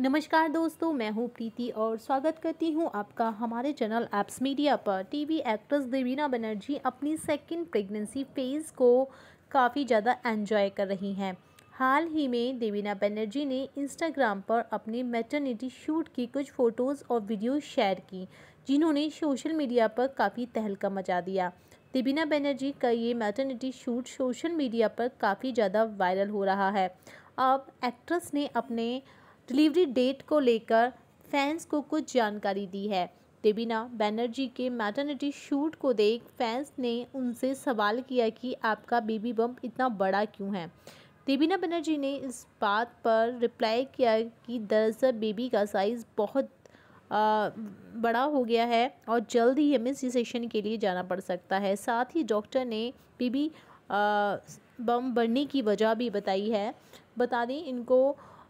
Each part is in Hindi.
नमस्कार दोस्तों मैं हूं प्रीति और स्वागत करती हूं आपका हमारे चैनल एप्स मीडिया पर टीवी एक्ट्रेस देवीना बनर्जी अपनी सेकंड प्रेगनेंसी फेज़ को काफ़ी ज़्यादा एंजॉय कर रही हैं हाल ही में देवीना बनर्जी ने इंस्टाग्राम पर अपने मैटरनिटी शूट की कुछ फ़ोटोज़ और वीडियो शेयर की जिन्होंने सोशल मीडिया पर काफ़ी तहलका मचा दिया देवीना बनर्जी का ये मैटरनिटी शूट सोशल मीडिया पर काफ़ी ज़्यादा वायरल हो रहा है अब एक्ट्रेस ने अपने डिलीवरी डेट को लेकर फैंस को कुछ जानकारी दी है देबीना बैनर्जी के मैटर्निटी शूट को देख फैंस ने उनसे सवाल किया कि आपका बेबी बम्प इतना बड़ा क्यों है देबिना बनर्जी ने इस बात पर रिप्लाई किया कि दरअसल बेबी का साइज़ बहुत आ, बड़ा हो गया है और जल्द ही हमें सी सेशन के लिए जाना पड़ सकता है साथ ही डॉक्टर ने बेबी बम बढ़ने की वजह भी बताई है बता दें इनको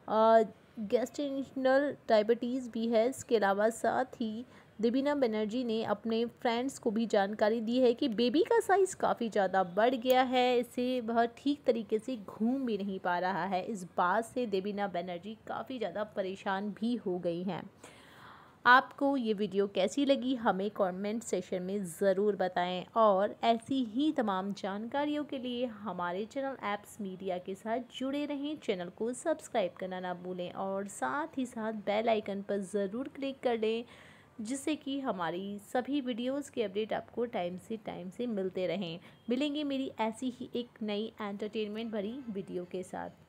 आ, गैस्ट्रिनल डायबिटीज़ भी है इसके अलावा साथ ही दिबीना बनर्जी ने अपने फ्रेंड्स को भी जानकारी दी है कि बेबी का साइज़ काफ़ी ज़्यादा बढ़ गया है इसे वह ठीक तरीके से घूम भी नहीं पा रहा है इस बात से देबीना बनर्जी काफ़ी ज़्यादा परेशान भी हो गई हैं आपको ये वीडियो कैसी लगी हमें कमेंट सेशन में ज़रूर बताएं और ऐसी ही तमाम जानकारियों के लिए हमारे चैनल ऐप्स मीडिया के साथ जुड़े रहें चैनल को सब्सक्राइब करना ना भूलें और साथ ही साथ बेल आइकन पर ज़रूर क्लिक कर लें जिससे कि हमारी सभी वीडियोस के अपडेट आपको टाइम से टाइम से मिलते रहें मिलेंगे मेरी ऐसी ही एक नई एंटरटेनमेंट भरी वीडियो के साथ